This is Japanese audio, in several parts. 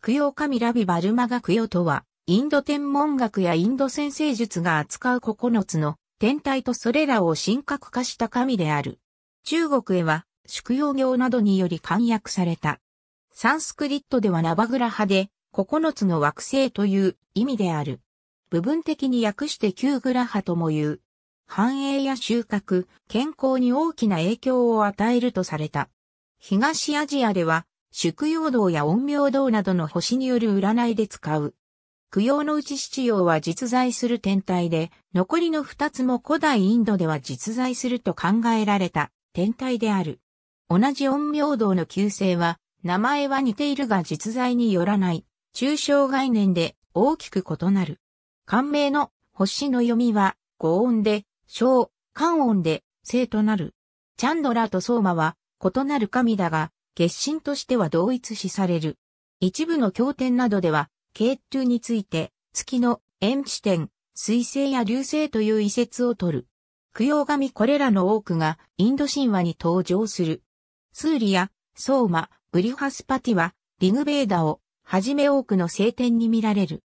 供養ミラビバルマガ供養とは、インド天文学やインド先生術が扱う9つの天体とそれらを神格化した神である。中国へは、宿養行などにより簡約された。サンスクリットではナバグラ派で、9つの惑星という意味である。部分的に訳して旧グラ派とも言う。繁栄や収穫、健康に大きな影響を与えるとされた。東アジアでは祝陽道や陰陽道などの星による占いで使う。供養のうち七葉は実在する天体で、残りの二つも古代インドでは実在すると考えられた天体である。同じ陰陽道の旧姓は、名前は似ているが実在によらない、抽象概念で大きく異なる。漢名の星の読みは、語音で、小、漢音で、生となる。チャンドラと相馬は、異なる神だが、月神としては同一視される。一部の経典などでは、経中について、月の円地点、水星や流星という遺説を取る。供養神これらの多くがインド神話に登場する。スーリア、ソーマ、ブリハスパティは、リグベーダを、はじめ多くの聖典に見られる。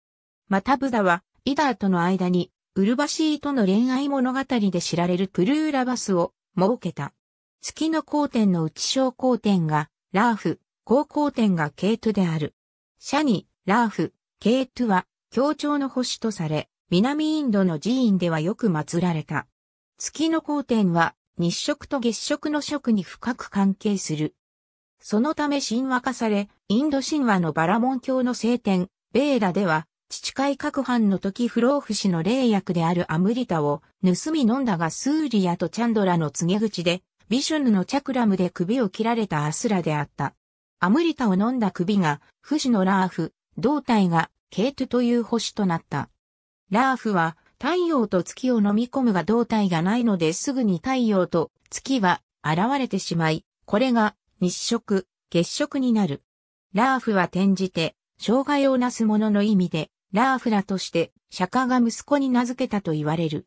またブダは、イダーとの間に、ウルバシーとの恋愛物語で知られるプルーラバスを設けた。月の光点の内小光点がラーフ、高校点がケートである。シャニ、ラーフ、ケートは、協調の星とされ、南インドの寺院ではよく祀られた。月の光点は、日食と月食の食に深く関係する。そのため神話化され、インド神話のバラモン教の聖典、ベーダでは、父会各藩の時不老不死の霊薬であるアムリタを盗み飲んだがスーリアとチャンドラの告げ口でビシュヌのチャクラムで首を切られたアスラであった。アムリタを飲んだ首が、フジのラーフ、胴体が、ケートという星となった。ラーフは、太陽と月を飲み込むが胴体がないのですぐに太陽と月は現れてしまい、これが日食、月食になる。ラーフは転じて、障害をなす者の意味で、ラーフラとして、釈迦が息子に名付けたと言われる。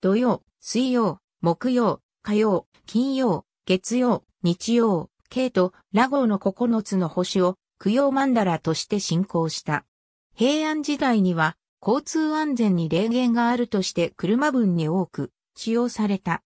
土曜、水曜、木曜、火曜、金曜、月曜、日曜、慶とラゴーの9つの星を供養曼荼羅として信仰した。平安時代には交通安全に霊言があるとして車分に多く使用された。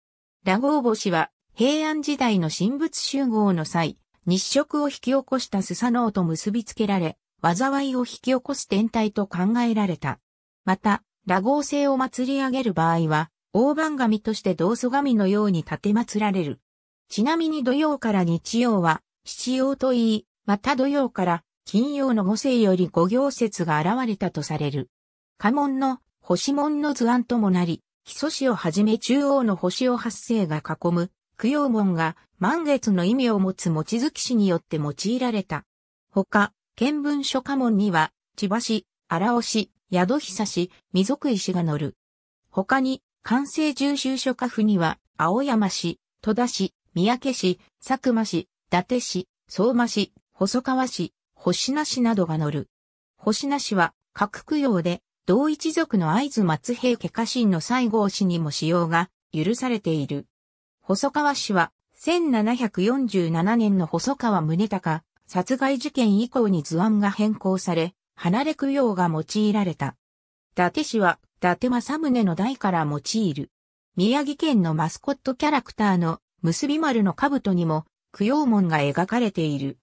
ラゴー星は平安時代の神仏集合の際、日食を引き起こしたスサノオと結びつけられ、災いを引き起こす天体と考えられた。また、ラゴー星を祭り上げる場合は、大番神として道祖神のように立て祀られる。ちなみに土曜から日曜は、七曜と言い、また土曜から金曜の五世より五行説が現れたとされる。家紋の星門の図案ともなり、基礎市をはじめ中央の星を発生が囲む、供養門が満月の意味を持つ持月氏によって用いられた。他、見聞書家門には、千葉市、荒尾市、宿久市、溝井石が載る。他に、関西重修所下府には、青山市、戸田市、三宅市、佐久間市、伊達市、相馬市、細川市、星名市などが載る。星名市は、各区用で、同一族の会津松平家家臣の西郷氏にも使用が許されている。細川氏は、1747年の細川宗隆殺害事件以降に図案が変更され、離れ供養が用いられた。伊達氏は達政宗の代から用いる。宮城県のマスコットキャラクターの結び丸の兜にも供養門が描かれている。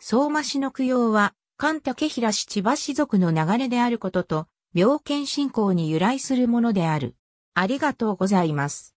相馬市の供養は、関竹平氏千葉氏族の流れであることと、病見信仰に由来するものである。ありがとうございます。